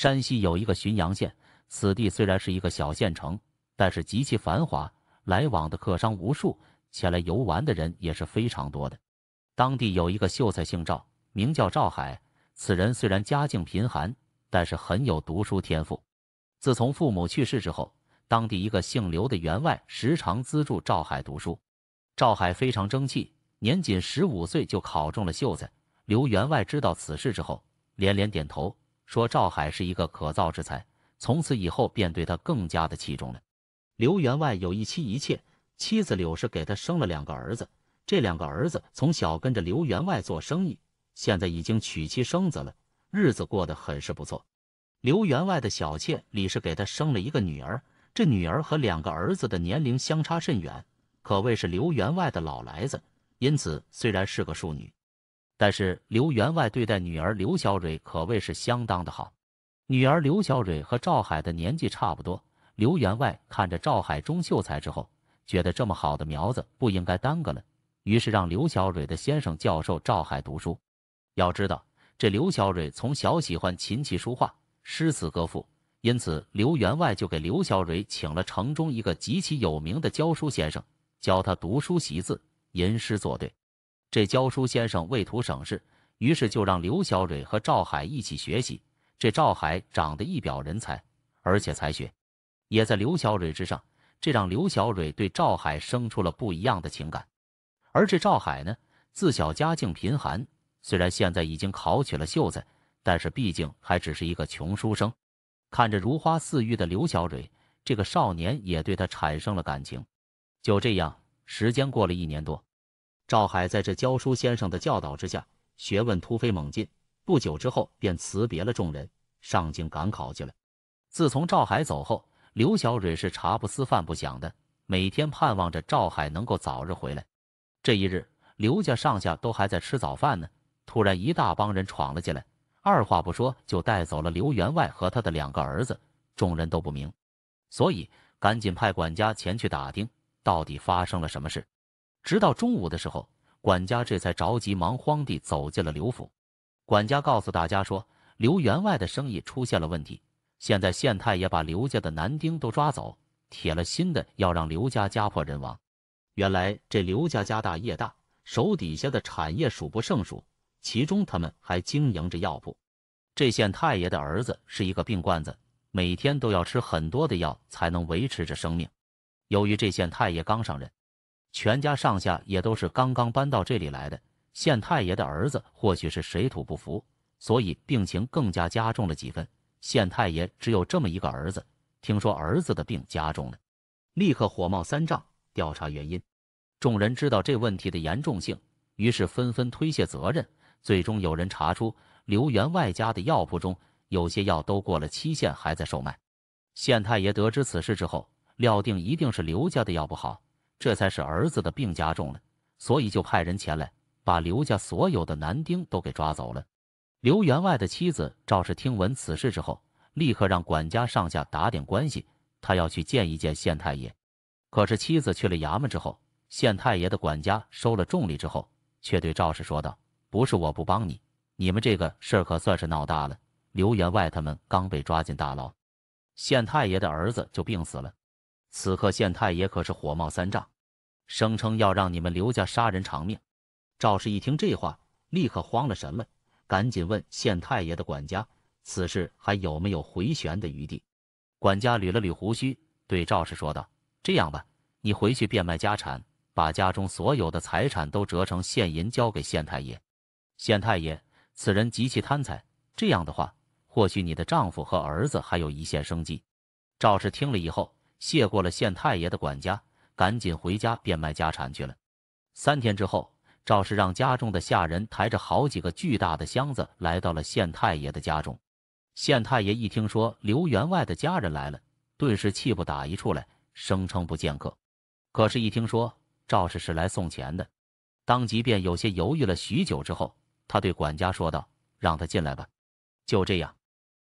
山西有一个旬阳县，此地虽然是一个小县城，但是极其繁华，来往的客商无数，前来游玩的人也是非常多的。当地有一个秀才，姓赵，名叫赵海。此人虽然家境贫寒，但是很有读书天赋。自从父母去世之后，当地一个姓刘的员外时常资助赵海读书。赵海非常争气，年仅十五岁就考中了秀才。刘员外知道此事之后，连连点头。说赵海是一个可造之才，从此以后便对他更加的器重了。刘员外有一妻一妾，妻子柳氏给他生了两个儿子，这两个儿子从小跟着刘员外做生意，现在已经娶妻生子了，日子过得很是不错。刘员外的小妾李氏给他生了一个女儿，这女儿和两个儿子的年龄相差甚远，可谓是刘员外的老来子，因此虽然是个庶女。但是刘员外对待女儿刘小蕊可谓是相当的好。女儿刘小蕊和赵海的年纪差不多，刘员外看着赵海中秀才之后，觉得这么好的苗子不应该耽搁了，于是让刘小蕊的先生教授赵海读书。要知道，这刘小蕊从小喜欢琴棋书画、诗词歌赋，因此刘员外就给刘小蕊请了城中一个极其有名的教书先生，教他读书习字、吟诗作对。这教书先生为图省事，于是就让刘小蕊和赵海一起学习。这赵海长得一表人才，而且才学也在刘小蕊之上，这让刘小蕊对赵海生出了不一样的情感。而这赵海呢，自小家境贫寒，虽然现在已经考取了秀才，但是毕竟还只是一个穷书生。看着如花似玉的刘小蕊，这个少年也对他产生了感情。就这样，时间过了一年多。赵海在这教书先生的教导之下，学问突飞猛进。不久之后，便辞别了众人，上京赶考去了。自从赵海走后，刘小蕊是茶不思饭不想的，每天盼望着赵海能够早日回来。这一日，刘家上下都还在吃早饭呢，突然一大帮人闯了进来，二话不说就带走了刘员外和他的两个儿子。众人都不明，所以赶紧派管家前去打听，到底发生了什么事。直到中午的时候，管家这才着急忙慌地走进了刘府。管家告诉大家说：“刘员外的生意出现了问题，现在县太爷把刘家的男丁都抓走，铁了心的要让刘家家破人亡。”原来这刘家家大业大，手底下的产业数不胜数，其中他们还经营着药铺。这县太爷的儿子是一个病罐子，每天都要吃很多的药才能维持着生命。由于这县太爷刚上任。全家上下也都是刚刚搬到这里来的。县太爷的儿子或许是水土不服，所以病情更加加重了几分。县太爷只有这么一个儿子，听说儿子的病加重了，立刻火冒三丈，调查原因。众人知道这问题的严重性，于是纷纷推卸责任。最终有人查出，刘员外家的药铺中有些药都过了期限，还在售卖。县太爷得知此事之后，料定一定是刘家的药不好。这才是儿子的病加重了，所以就派人前来，把刘家所有的男丁都给抓走了。刘员外的妻子赵氏听闻此事之后，立刻让管家上下打点关系，他要去见一见县太爷。可是妻子去了衙门之后，县太爷的管家收了重礼之后，却对赵氏说道：“不是我不帮你，你们这个事儿可算是闹大了。刘员外他们刚被抓进大牢，县太爷的儿子就病死了。”此刻县太爷可是火冒三丈，声称要让你们刘家杀人偿命。赵氏一听这话，立刻慌了神了，赶紧问县太爷的管家：“此事还有没有回旋的余地？”管家捋了捋胡须，对赵氏说道：“这样吧，你回去变卖家产，把家中所有的财产都折成现银交给县太爷。县太爷此人极其贪财，这样的话，或许你的丈夫和儿子还有一线生机。”赵氏听了以后。谢过了县太爷的管家，赶紧回家变卖家产去了。三天之后，赵氏让家中的下人抬着好几个巨大的箱子来到了县太爷的家中。县太爷一听说刘员外的家人来了，顿时气不打一处来，声称不见客。可是，一听说赵氏是来送钱的，当即便有些犹豫了许久。之后，他对管家说道：“让他进来吧。”就这样，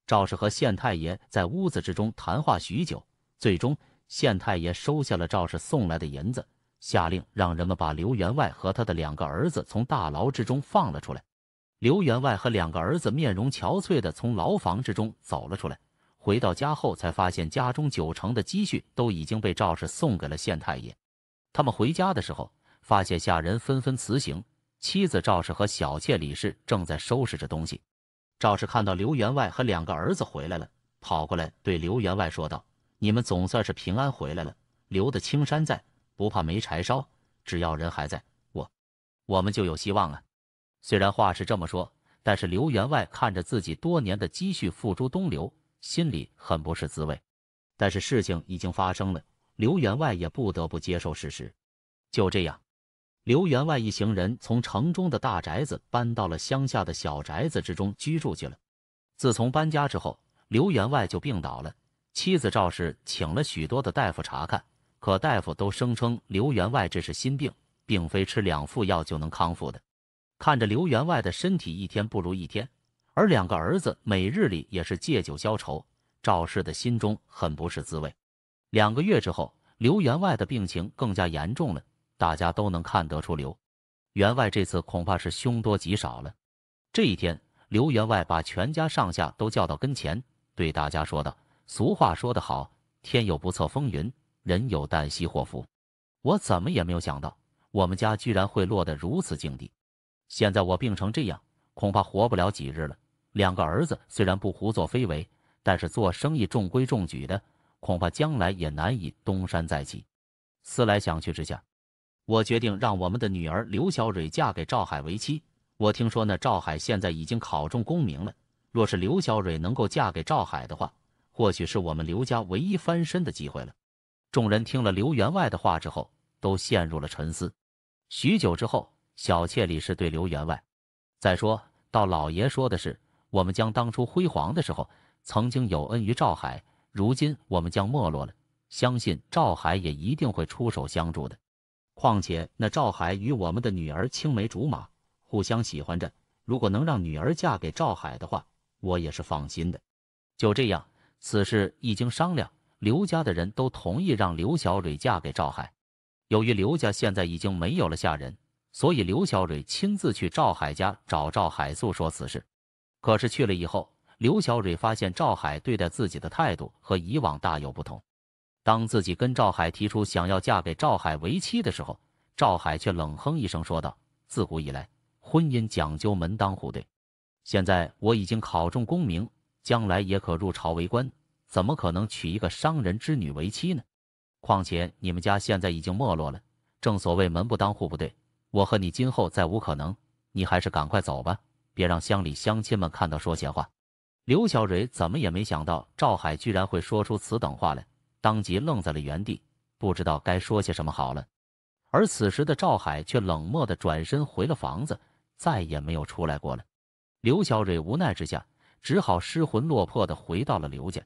赵氏和县太爷在屋子之中谈话许久。最终，县太爷收下了赵氏送来的银子，下令让人们把刘员外和他的两个儿子从大牢之中放了出来。刘员外和两个儿子面容憔悴的从牢房之中走了出来。回到家后，才发现家中九成的积蓄都已经被赵氏送给了县太爷。他们回家的时候，发现下人纷纷辞行，妻子赵氏和小妾李氏正在收拾着东西。赵氏看到刘员外和两个儿子回来了，跑过来对刘员外说道。你们总算是平安回来了，留得青山在，不怕没柴烧。只要人还在，我我们就有希望啊。虽然话是这么说，但是刘员外看着自己多年的积蓄付诸东流，心里很不是滋味。但是事情已经发生了，刘员外也不得不接受事实。就这样，刘员外一行人从城中的大宅子搬到了乡下的小宅子之中居住去了。自从搬家之后，刘员外就病倒了。妻子赵氏请了许多的大夫查看，可大夫都声称刘员外这是心病，并非吃两副药就能康复的。看着刘员外的身体一天不如一天，而两个儿子每日里也是借酒消愁，赵氏的心中很不是滋味。两个月之后，刘员外的病情更加严重了，大家都能看得出刘员外这次恐怕是凶多吉少了。这一天，刘员外把全家上下都叫到跟前，对大家说道。俗话说得好，天有不测风云，人有旦夕祸福。我怎么也没有想到，我们家居然会落得如此境地。现在我病成这样，恐怕活不了几日了。两个儿子虽然不胡作非为，但是做生意中规中矩的，恐怕将来也难以东山再起。思来想去之下，我决定让我们的女儿刘小蕊嫁给赵海为妻。我听说那赵海现在已经考中功名了。若是刘小蕊能够嫁给赵海的话，或许是我们刘家唯一翻身的机会了。众人听了刘员外的话之后，都陷入了沉思。许久之后，小妾李氏对刘员外：“再说到老爷说的是，我们将当初辉煌的时候，曾经有恩于赵海。如今我们将没落了，相信赵海也一定会出手相助的。况且那赵海与我们的女儿青梅竹马，互相喜欢着。如果能让女儿嫁给赵海的话，我也是放心的。就这样。”此事一经商量，刘家的人都同意让刘小蕊嫁给赵海。由于刘家现在已经没有了下人，所以刘小蕊亲自去赵海家找赵海诉说此事。可是去了以后，刘小蕊发现赵海对待自己的态度和以往大有不同。当自己跟赵海提出想要嫁给赵海为妻的时候，赵海却冷哼一声说道：“自古以来，婚姻讲究门当户对。现在我已经考中功名。”将来也可入朝为官，怎么可能娶一个商人之女为妻呢？况且你们家现在已经没落了，正所谓门不当户不对，我和你今后再无可能，你还是赶快走吧，别让乡里乡亲们看到说闲话。刘小蕊怎么也没想到赵海居然会说出此等话来，当即愣在了原地，不知道该说些什么好了。而此时的赵海却冷漠的转身回了房子，再也没有出来过了。刘小蕊无奈之下。只好失魂落魄地回到了刘家。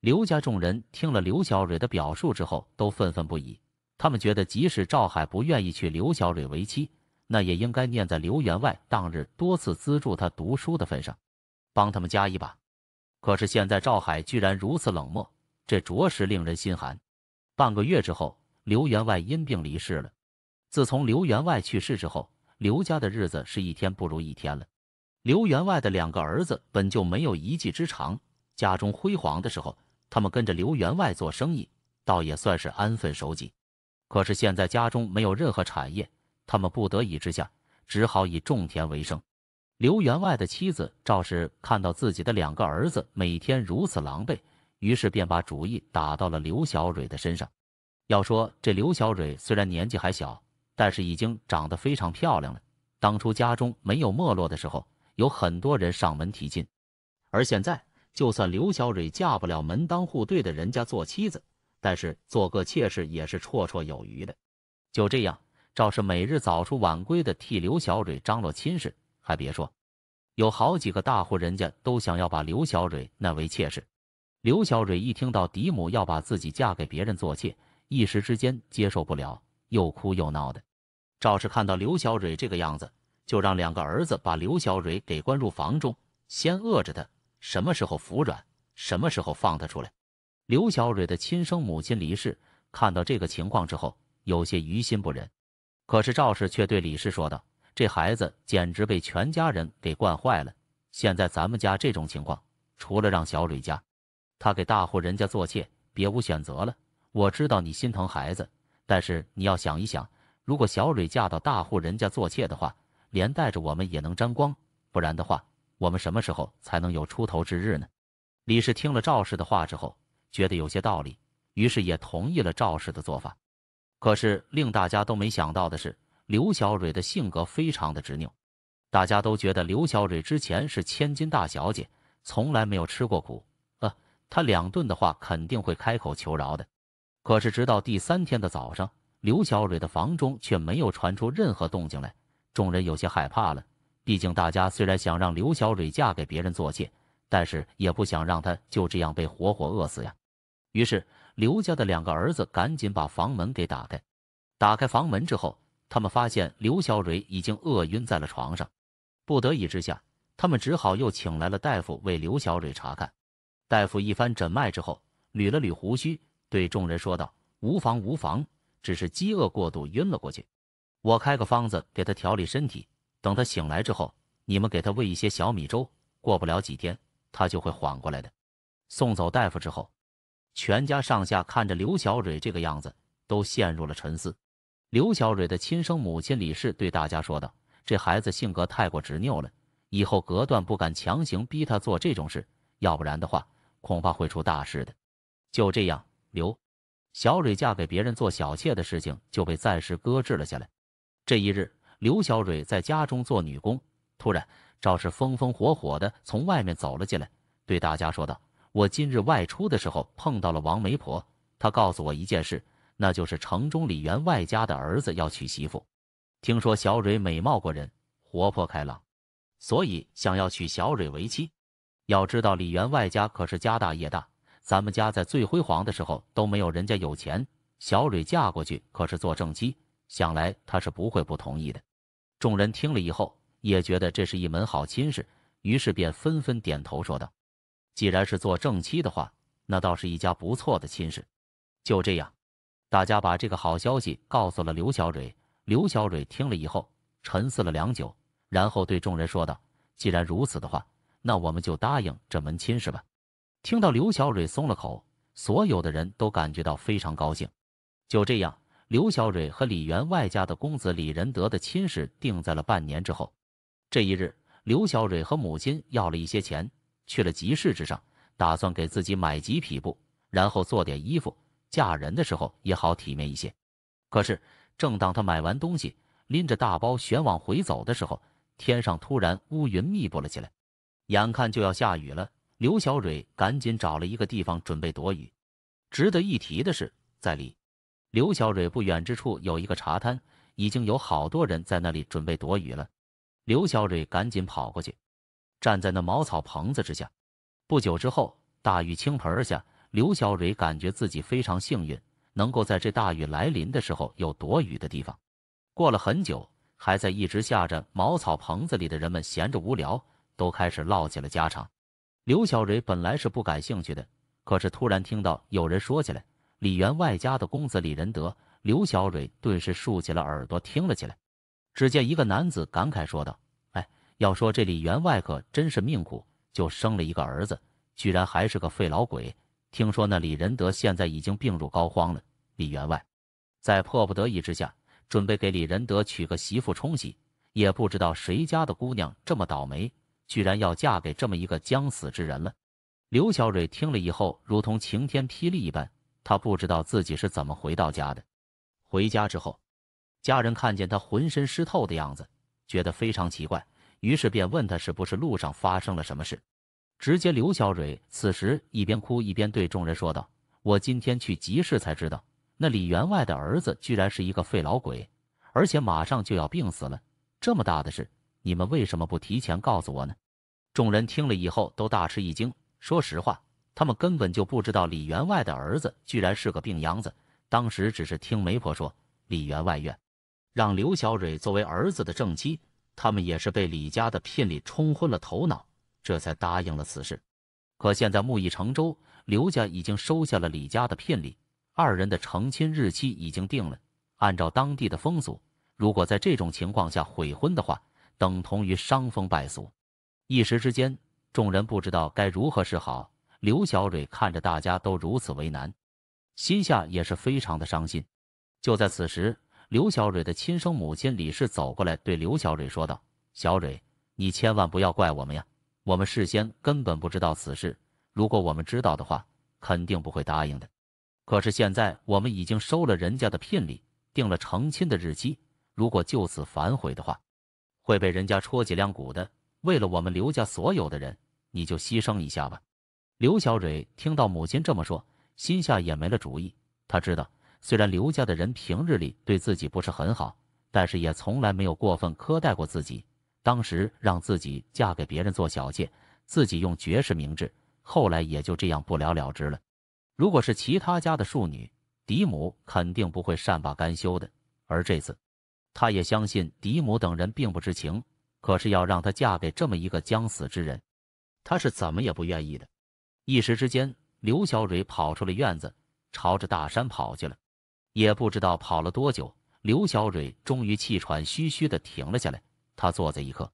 刘家众人听了刘小蕊的表述之后，都愤愤不已。他们觉得，即使赵海不愿意娶刘小蕊为妻，那也应该念在刘员外当日多次资助他读书的份上，帮他们加一把。可是现在赵海居然如此冷漠，这着实令人心寒。半个月之后，刘员外因病离世了。自从刘员外去世之后，刘家的日子是一天不如一天了。刘员外的两个儿子本就没有一技之长，家中辉煌的时候，他们跟着刘员外做生意，倒也算是安分守己。可是现在家中没有任何产业，他们不得已之下，只好以种田为生。刘员外的妻子赵氏看到自己的两个儿子每天如此狼狈，于是便把主意打到了刘小蕊的身上。要说这刘小蕊虽然年纪还小，但是已经长得非常漂亮了。当初家中没有没落的时候，有很多人上门提亲，而现在就算刘小蕊嫁不了门当户对的人家做妻子，但是做个妾室也是绰绰有余的。就这样，赵氏每日早出晚归的替刘小蕊张罗亲事，还别说，有好几个大户人家都想要把刘小蕊纳为妾室。刘小蕊一听到嫡母要把自己嫁给别人做妾，一时之间接受不了，又哭又闹的。赵氏看到刘小蕊这个样子。就让两个儿子把刘小蕊给关入房中，先饿着她，什么时候服软，什么时候放她出来。刘小蕊的亲生母亲离世，看到这个情况之后，有些于心不忍。可是赵氏却对李氏说道：“这孩子简直被全家人给惯坏了。现在咱们家这种情况，除了让小蕊家，她给大户人家做妾，别无选择了。我知道你心疼孩子，但是你要想一想，如果小蕊嫁到大户人家做妾的话，连带着我们也能沾光，不然的话，我们什么时候才能有出头之日呢？李氏听了赵氏的话之后，觉得有些道理，于是也同意了赵氏的做法。可是令大家都没想到的是，刘小蕊的性格非常的执拗，大家都觉得刘小蕊之前是千金大小姐，从来没有吃过苦，呃，她两顿的话肯定会开口求饶的。可是直到第三天的早上，刘小蕊的房中却没有传出任何动静来。众人有些害怕了，毕竟大家虽然想让刘小蕊嫁给别人做妾，但是也不想让她就这样被活活饿死呀。于是，刘家的两个儿子赶紧把房门给打开。打开房门之后，他们发现刘小蕊已经饿晕在了床上。不得已之下，他们只好又请来了大夫为刘小蕊查看。大夫一番诊脉之后，捋了捋胡须，对众人说道：“无妨无妨，只是饥饿过度晕了过去。”我开个方子给他调理身体，等他醒来之后，你们给他喂一些小米粥，过不了几天他就会缓过来的。送走大夫之后，全家上下看着刘小蕊这个样子，都陷入了沉思。刘小蕊的亲生母亲李氏对大家说道：“这孩子性格太过执拗了，以后隔断不敢强行逼她做这种事，要不然的话，恐怕会出大事的。”就这样，刘小蕊嫁给别人做小妾的事情就被暂时搁置了下来。这一日，刘小蕊在家中做女工，突然，赵氏风风火火的从外面走了进来，对大家说道：“我今日外出的时候碰到了王媒婆，她告诉我一件事，那就是城中李员外家的儿子要娶媳妇。听说小蕊美貌过人，活泼开朗，所以想要娶小蕊为妻。要知道，李员外家可是家大业大，咱们家在最辉煌的时候都没有人家有钱。小蕊嫁过去可是做正妻。”想来他是不会不同意的。众人听了以后，也觉得这是一门好亲事，于是便纷纷点头说道：“既然是做正妻的话，那倒是一家不错的亲事。”就这样，大家把这个好消息告诉了刘小蕊。刘小蕊听了以后，沉思了良久，然后对众人说道：“既然如此的话，那我们就答应这门亲事吧。”听到刘小蕊松了口，所有的人都感觉到非常高兴。就这样。刘小蕊和李员外家的公子李仁德的亲事定在了半年之后。这一日，刘小蕊和母亲要了一些钱，去了集市之上，打算给自己买几匹布，然后做点衣服，嫁人的时候也好体面一些。可是，正当她买完东西，拎着大包全往回走的时候，天上突然乌云密布了起来，眼看就要下雨了。刘小蕊赶紧找了一个地方准备躲雨。值得一提的是，在里。刘小蕊不远之处有一个茶摊，已经有好多人在那里准备躲雨了。刘小蕊赶紧跑过去，站在那茅草棚子之下。不久之后，大雨倾盆而下。刘小蕊感觉自己非常幸运，能够在这大雨来临的时候有躲雨的地方。过了很久，还在一直下着。茅草棚子里的人们闲着无聊，都开始唠起了家常。刘小蕊本来是不感兴趣的，可是突然听到有人说起来。李员外家的公子李仁德，刘小蕊顿时竖起了耳朵听了起来。只见一个男子感慨说道：“哎，要说这李员外可真是命苦，就生了一个儿子，居然还是个废老鬼。听说那李仁德现在已经病入膏肓了，李员外在迫不得已之下，准备给李仁德娶个媳妇冲喜。也不知道谁家的姑娘这么倒霉，居然要嫁给这么一个将死之人了。”刘小蕊听了以后，如同晴天霹雳一般。他不知道自己是怎么回到家的。回家之后，家人看见他浑身湿透的样子，觉得非常奇怪，于是便问他是不是路上发生了什么事。直接刘小蕊此时一边哭一边对众人说道：“我今天去集市才知道，那李员外的儿子居然是一个废老鬼，而且马上就要病死了。这么大的事，你们为什么不提前告诉我呢？”众人听了以后都大吃一惊。说实话。他们根本就不知道李员外的儿子居然是个病秧子，当时只是听媒婆说李员外愿让刘小蕊作为儿子的正妻，他们也是被李家的聘礼冲昏了头脑，这才答应了此事。可现在木已成舟，刘家已经收下了李家的聘礼，二人的成亲日期已经定了。按照当地的风俗，如果在这种情况下悔婚的话，等同于伤风败俗。一时之间，众人不知道该如何是好。刘小蕊看着大家都如此为难，心下也是非常的伤心。就在此时，刘小蕊的亲生母亲李氏走过来，对刘小蕊说道：“小蕊，你千万不要怪我们呀！我们事先根本不知道此事，如果我们知道的话，肯定不会答应的。可是现在我们已经收了人家的聘礼，定了成亲的日期，如果就此反悔的话，会被人家戳脊梁骨的。为了我们刘家所有的人，你就牺牲一下吧。”刘小蕊听到母亲这么说，心下也没了主意。她知道，虽然刘家的人平日里对自己不是很好，但是也从来没有过分苛待过自己。当时让自己嫁给别人做小妾，自己用绝世明智，后来也就这样不了了之了。如果是其他家的庶女，嫡母肯定不会善罢甘休的。而这次，她也相信嫡母等人并不知情，可是要让她嫁给这么一个将死之人，她是怎么也不愿意的。一时之间，刘小蕊跑出了院子，朝着大山跑去了。也不知道跑了多久，刘小蕊终于气喘吁吁的停了下来。她坐在一块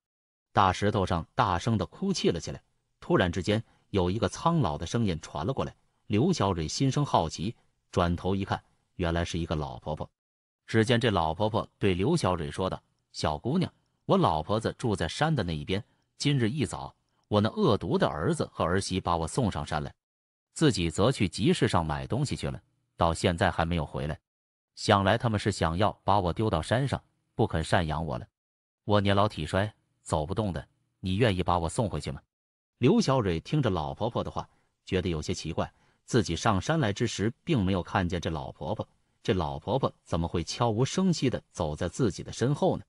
大石头上，大声的哭泣了起来。突然之间，有一个苍老的声音传了过来。刘小蕊心生好奇，转头一看，原来是一个老婆婆。只见这老婆婆对刘小蕊说道：“小姑娘，我老婆子住在山的那一边，今日一早。”我那恶毒的儿子和儿媳把我送上山来，自己则去集市上买东西去了，到现在还没有回来。想来他们是想要把我丢到山上，不肯赡养我了。我年老体衰，走不动的，你愿意把我送回去吗？刘小蕊听着老婆婆的话，觉得有些奇怪，自己上山来之时，并没有看见这老婆婆，这老婆婆怎么会悄无声息地走在自己的身后呢？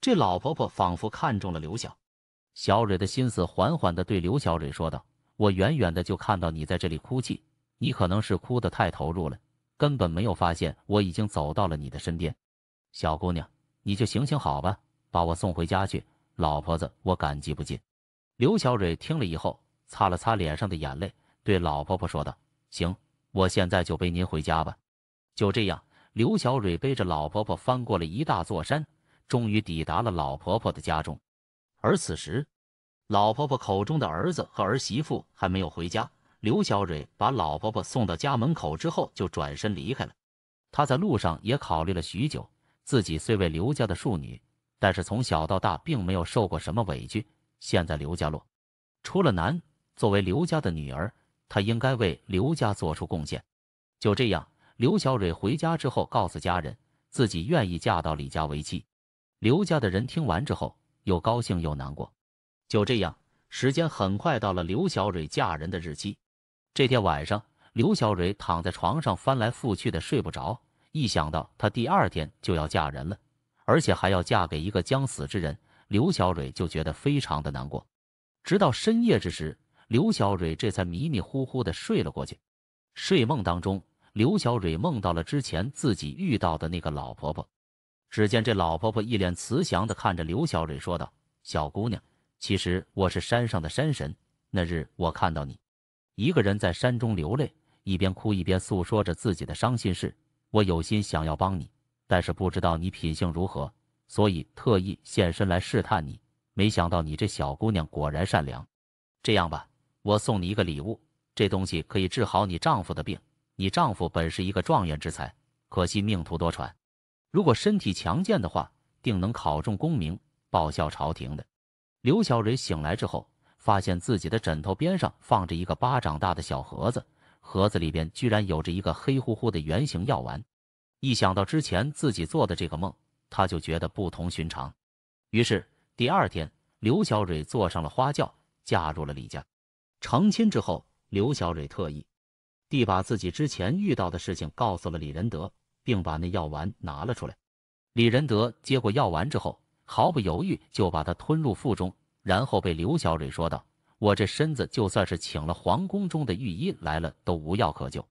这老婆婆仿佛看中了刘小。小蕊的心思缓缓地对刘小蕊说道：“我远远的就看到你在这里哭泣，你可能是哭得太投入了，根本没有发现我已经走到了你的身边。小姑娘，你就行行好吧，把我送回家去。老婆子，我感激不尽。”刘小蕊听了以后，擦了擦脸上的眼泪，对老婆婆说道：“行，我现在就背您回家吧。”就这样，刘小蕊背着老婆婆翻过了一大座山，终于抵达了老婆婆的家中。而此时，老婆婆口中的儿子和儿媳妇还没有回家。刘小蕊把老婆婆送到家门口之后，就转身离开了。她在路上也考虑了许久。自己虽为刘家的庶女，但是从小到大并没有受过什么委屈。现在刘家落，出了难，作为刘家的女儿，她应该为刘家做出贡献。就这样，刘小蕊回家之后，告诉家人自己愿意嫁到李家为妻。刘家的人听完之后。又高兴又难过，就这样，时间很快到了刘小蕊嫁人的日期。这天晚上，刘小蕊躺在床上翻来覆去的睡不着，一想到她第二天就要嫁人了，而且还要嫁给一个将死之人，刘小蕊就觉得非常的难过。直到深夜之时，刘小蕊这才迷迷糊糊的睡了过去。睡梦当中，刘小蕊梦到了之前自己遇到的那个老婆婆。只见这老婆婆一脸慈祥的看着刘小蕊，说道：“小姑娘，其实我是山上的山神。那日我看到你一个人在山中流泪，一边哭一边诉说着自己的伤心事。我有心想要帮你，但是不知道你品性如何，所以特意现身来试探你。没想到你这小姑娘果然善良。这样吧，我送你一个礼物，这东西可以治好你丈夫的病。你丈夫本是一个状元之才，可惜命途多舛。”如果身体强健的话，定能考中功名，报效朝廷的。刘小蕊醒来之后，发现自己的枕头边上放着一个巴掌大的小盒子，盒子里边居然有着一个黑乎乎的圆形药丸。一想到之前自己做的这个梦，他就觉得不同寻常。于是第二天，刘小蕊坐上了花轿，嫁入了李家。成亲之后，刘小蕊特意地把自己之前遇到的事情告诉了李仁德。并把那药丸拿了出来。李仁德接过药丸之后，毫不犹豫就把它吞入腹中，然后被刘小蕊说道：“我这身子就算是请了皇宫中的御医来了，都无药可救。”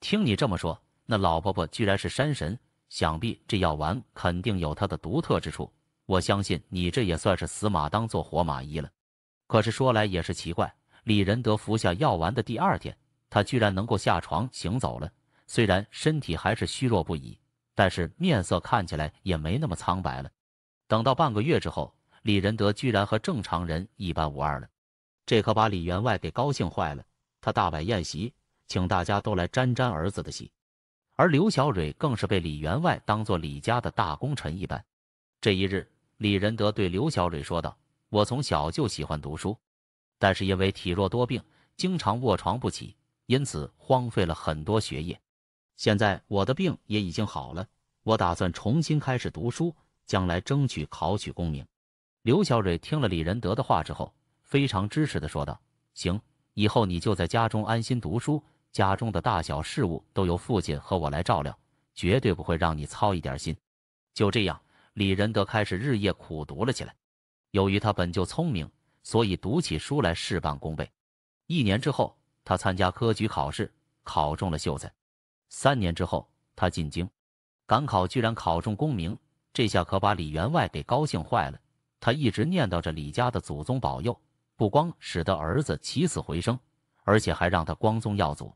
听你这么说，那老婆婆居然是山神，想必这药丸肯定有它的独特之处。我相信你这也算是死马当做活马医了。可是说来也是奇怪，李仁德服下药丸的第二天，他居然能够下床行走了。虽然身体还是虚弱不已，但是面色看起来也没那么苍白了。等到半个月之后，李仁德居然和正常人一般无二了，这可把李员外给高兴坏了。他大摆宴席，请大家都来沾沾儿子的喜。而刘小蕊更是被李员外当做李家的大功臣一般。这一日，李仁德对刘小蕊说道：“我从小就喜欢读书，但是因为体弱多病，经常卧床不起，因此荒废了很多学业。”现在我的病也已经好了，我打算重新开始读书，将来争取考取功名。刘小蕊听了李仁德的话之后，非常支持的说道：“行，以后你就在家中安心读书，家中的大小事务都由父亲和我来照料，绝对不会让你操一点心。”就这样，李仁德开始日夜苦读了起来。由于他本就聪明，所以读起书来事半功倍。一年之后，他参加科举考试，考中了秀才。三年之后，他进京赶考，居然考中功名，这下可把李员外给高兴坏了。他一直念叨着李家的祖宗保佑，不光使得儿子起死回生，而且还让他光宗耀祖。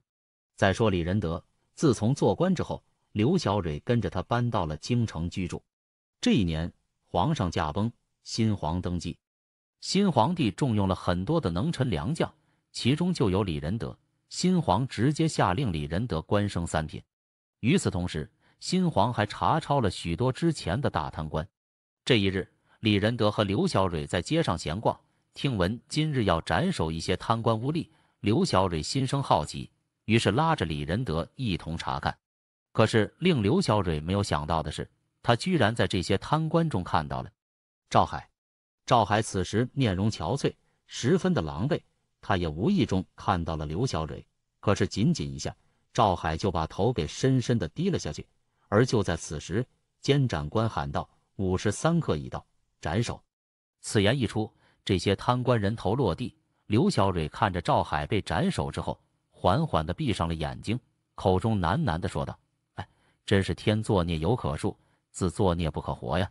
再说李仁德，自从做官之后，刘小蕊跟着他搬到了京城居住。这一年，皇上驾崩，新皇登基，新皇帝重用了很多的能臣良将，其中就有李仁德。新皇直接下令李仁德官升三品。与此同时，新皇还查抄了许多之前的大贪官。这一日，李仁德和刘小蕊在街上闲逛，听闻今日要斩首一些贪官污吏，刘小蕊心生好奇，于是拉着李仁德一同查看。可是令刘小蕊没有想到的是，他居然在这些贪官中看到了赵海。赵海此时面容憔悴，十分的狼狈。他也无意中看到了刘小蕊，可是仅仅一下，赵海就把头给深深的低了下去。而就在此时，监斩官喊道：“五十三刻已到，斩首！”此言一出，这些贪官人头落地。刘小蕊看着赵海被斩首之后，缓缓的闭上了眼睛，口中喃喃的说道：“哎，真是天作孽犹可恕，自作孽不可活呀。”